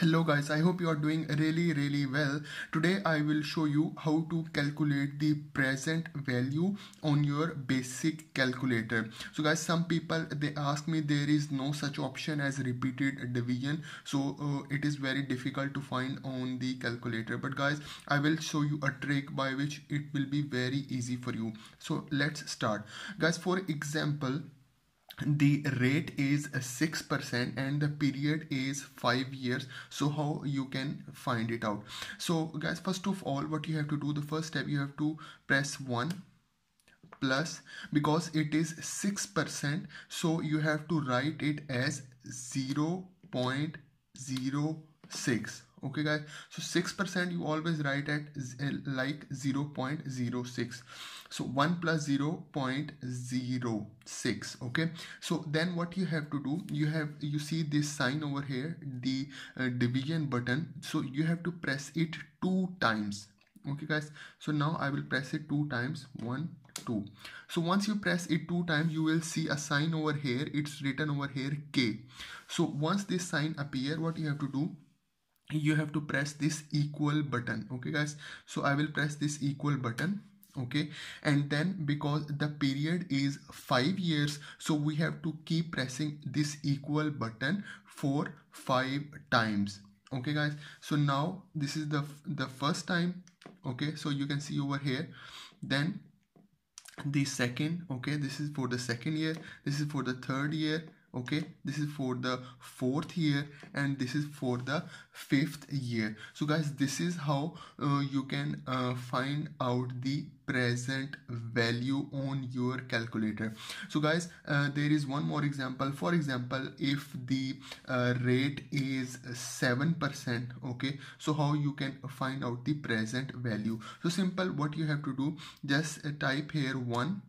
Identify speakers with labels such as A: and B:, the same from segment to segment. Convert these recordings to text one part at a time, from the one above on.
A: Hello guys, I hope you are doing really really well. Today I will show you how to calculate the present value on your basic calculator. So guys, some people they ask me there is no such option as repeated division. So uh, it is very difficult to find on the calculator. But guys, I will show you a trick by which it will be very easy for you. So let's start. Guys, for example, the rate is 6% and the period is 5 years so how you can find it out so guys first of all what you have to do the first step you have to press 1 plus because it is 6% so you have to write it as 0.0 6 okay guys so 6% you always write at eh, like 0 0.06 so 1 plus 0 0.06 okay so then what you have to do you have you see this sign over here the uh, division button so you have to press it two times okay guys so now i will press it two times one two so once you press it two times you will see a sign over here it's written over here k so once this sign appear what you have to do you have to press this equal button okay guys so i will press this equal button okay and then because the period is five years so we have to keep pressing this equal button for five times okay guys so now this is the the first time okay so you can see over here then the second okay this is for the second year this is for the third year okay this is for the fourth year and this is for the fifth year so guys this is how uh, you can uh, find out the present value on your calculator so guys uh, there is one more example for example if the uh, rate is 7% okay so how you can find out the present value so simple what you have to do just uh, type here 1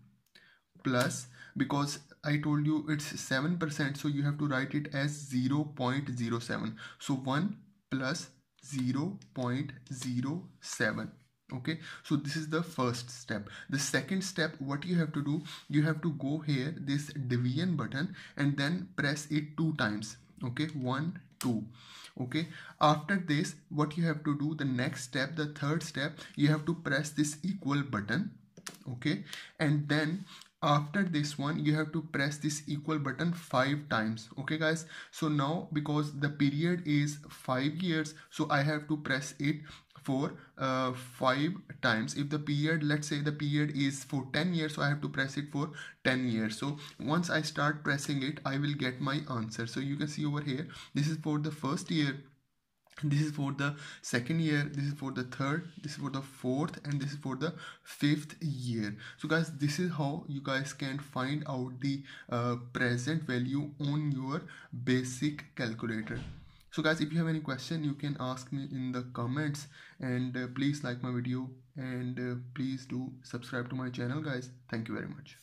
A: plus because I told you it's 7%, so you have to write it as 0 0.07. So 1 plus 0 0.07 okay so this is the first step the second step what you have to do you have to go here this division button and then press it two times okay one two okay after this what you have to do the next step the third step you have to press this equal button okay and then after this one you have to press this equal button five times okay guys so now because the period is five years so i have to press it for uh, five times if the period let's say the period is for 10 years so i have to press it for 10 years so once i start pressing it i will get my answer so you can see over here this is for the first year this is for the second year this is for the third this is for the fourth and this is for the fifth year so guys this is how you guys can find out the uh, present value on your basic calculator so guys if you have any question you can ask me in the comments and uh, please like my video and uh, please do subscribe to my channel guys thank you very much